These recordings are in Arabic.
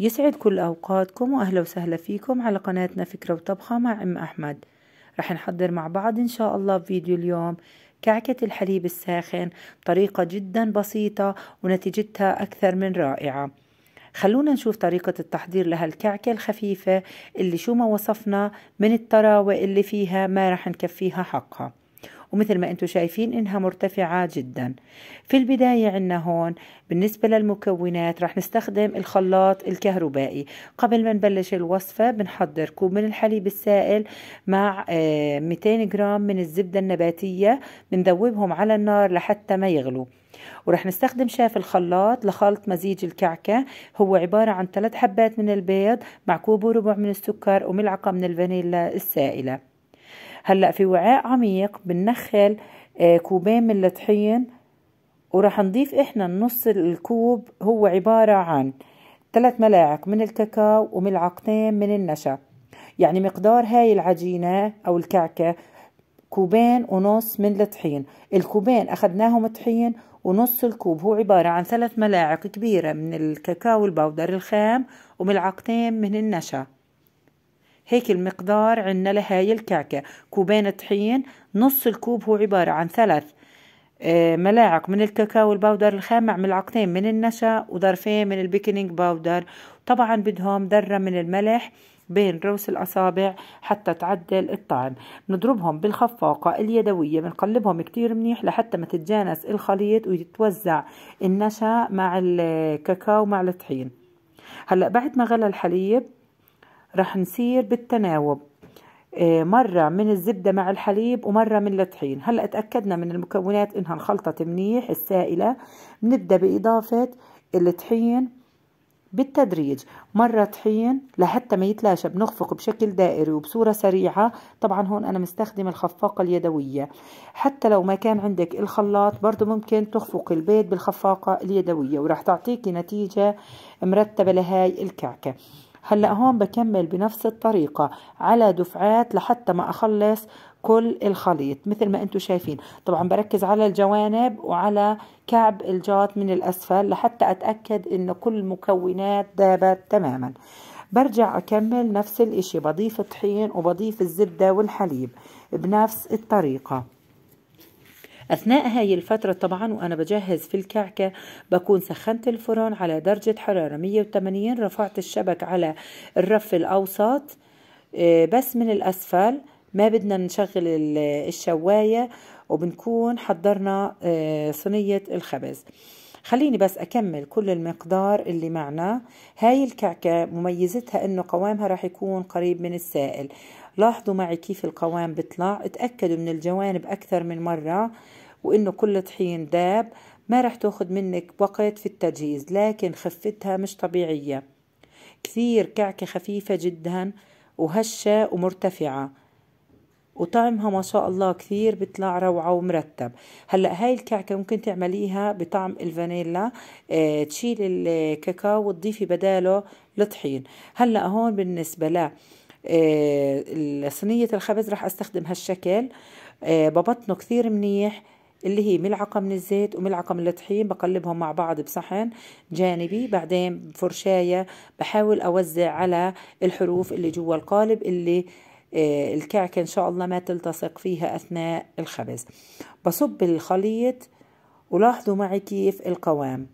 يسعد كل أوقاتكم وأهلا وسهلا فيكم على قناتنا فكرة وطبخة مع أم أحمد رح نحضر مع بعض إن شاء الله فيديو اليوم كعكة الحليب الساخن طريقة جدا بسيطة ونتيجتها أكثر من رائعة خلونا نشوف طريقة التحضير لهالكعكة الخفيفة اللي شو ما وصفنا من الطراوة اللي فيها ما رح نكفيها حقها ومثل ما انتم شايفين انها مرتفعة جدا في البداية عندنا هون بالنسبة للمكونات رح نستخدم الخلاط الكهربائي قبل ما نبلش الوصفة بنحضر كوب من الحليب السائل مع 200 آه، جرام من الزبدة النباتية بنذوبهم على النار لحتى ما يغلوا ورح نستخدم شاف الخلاط لخلط مزيج الكعكة هو عبارة عن ثلاث حبات من البيض مع كوب وربع من السكر وملعقة من الفانيلا السائلة هلا في وعاء عميق بنخل آه، كوبين من الطحين وراح نضيف احنا النص الكوب هو عبارة عن ثلاث ملاعق من الكاكاو وملعقتين من النشا يعني مقدار هاي العجينة أو الكعكة كوبين ونص من الطحين الكوبين أخذناهم طحين ونص الكوب هو عبارة عن ثلاث ملاعق كبيرة من الكاكاو الباودر الخام وملعقتين من النشا هيك المقدار عنا لهاي الكعكة كوبين طحين نص الكوب هو عبارة عن ثلاث آه، ملاعق من الكاكاو الباودر الخام مع ملعقتين من النشا وظرفين من البيكنينج باودر طبعا بدهم ذرة من الملح بين رؤوس الأصابع حتى تعدل الطعم نضربهم بالخفاقة اليدوية بنقلبهم كتير منيح لحتى ما تتجانس الخليط ويتوزع النشا مع الكاكاو مع الطحين هلأ بعد ما غلى الحليب رح نصير بالتناوب آه، مرة من الزبدة مع الحليب ومرة من الطحين هلأ اتأكدنا من المكونات إنها انخلطت منيح السائلة بنبدأ بإضافة الطحين بالتدريج مرة طحين لحتى ما يتلاشى بنخفق بشكل دائري وبصورة سريعة طبعا هون أنا مستخدم الخفاقة اليدوية حتى لو ما كان عندك الخلاط برضو ممكن تخفق البيض بالخفاقة اليدوية وراح تعطيكي نتيجة مرتبة لهاي الكعكة هلأ هون بكمل بنفس الطريقة على دفعات لحتى ما أخلص كل الخليط مثل ما انتم شايفين طبعا بركز على الجوانب وعلى كعب الجات من الأسفل لحتى أتأكد إن كل المكونات دابت تماما برجع أكمل نفس الإشي بضيف الطحين وبضيف الزبدة والحليب بنفس الطريقة أثناء هاي الفترة طبعا وأنا بجهز في الكعكة بكون سخنت الفرن على درجة حرارة 180 رفعت الشبك على الرف الأوسط آه، بس من الأسفل ما بدنا نشغل الشواية وبنكون حضرنا آه، صينية الخبز خليني بس أكمل كل المقدار اللي معنا هاي الكعكة مميزتها أنه قوامها راح يكون قريب من السائل لاحظوا معي كيف القوام بطلع اتأكدوا من الجوانب أكثر من مرة وإنه كل طحين داب ما رح تاخد منك وقت في التجهيز لكن خفتها مش طبيعية كثير كعكة خفيفة جدا وهشة ومرتفعة وطعمها ما شاء الله كثير بيطلع روعة ومرتب هلا هاي الكعكة ممكن تعمليها بطعم الفانيلا اه تشيلي الكاكاو وتضيفي بداله الطحين هلا هون بالنسبة لا آه، صينية الخبز رح استخدم هالشكل آه، ببطنه كثير منيح اللي هي ملعقة من الزيت وملعقة من الطحين بقلبهم مع بعض بصحن جانبي بعدين بفرشاية بحاول أوزع على الحروف اللي جوا القالب اللي آه، الكعكة إن شاء الله ما تلتصق فيها أثناء الخبز بصب الخليط ولاحظوا معي كيف القوام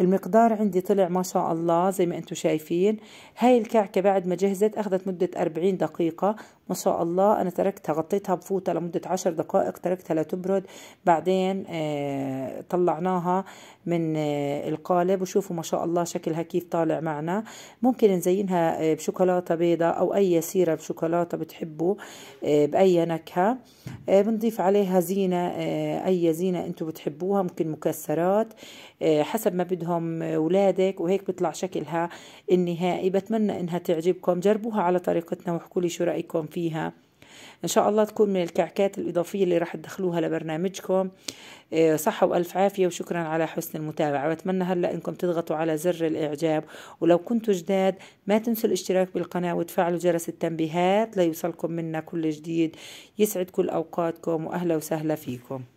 المقدار عندي طلع ما شاء الله زي ما انتم شايفين هاي الكعكة بعد ما جهزت اخذت مدة 40 دقيقة ما شاء الله انا تركتها غطيتها بفوطة لمدة 10 دقائق تركتها لتبرد بعدين آه طلعناها من آه القالب وشوفوا ما شاء الله شكلها كيف طالع معنا ممكن نزينها آه بشوكولاتة بيضة او اي سيرة بشوكولاتة بتحبوا آه باي نكهة آه بنضيف عليها زينة آه اي زينة انتم بتحبوها ممكن مكسرات آه حسب ما بدهم بدهم آه، ولادك وهيك بيطلع شكلها النهائي بتمنى انها تعجبكم جربوها على طريقتنا واحكوا لي شو رايكم فيها ان شاء الله تكون من الكعكات الاضافيه اللي راح تدخلوها لبرنامجكم آه، صحة وألف عافية وشكرا على حسن المتابعة بتمنى هلأ إنكم تضغطوا على زر الإعجاب ولو كنتوا جداد ما تنسوا الاشتراك بالقناة وتفعلوا جرس التنبيهات ليوصلكم منا كل جديد يسعد كل أوقاتكم وأهلا وسهلا فيكم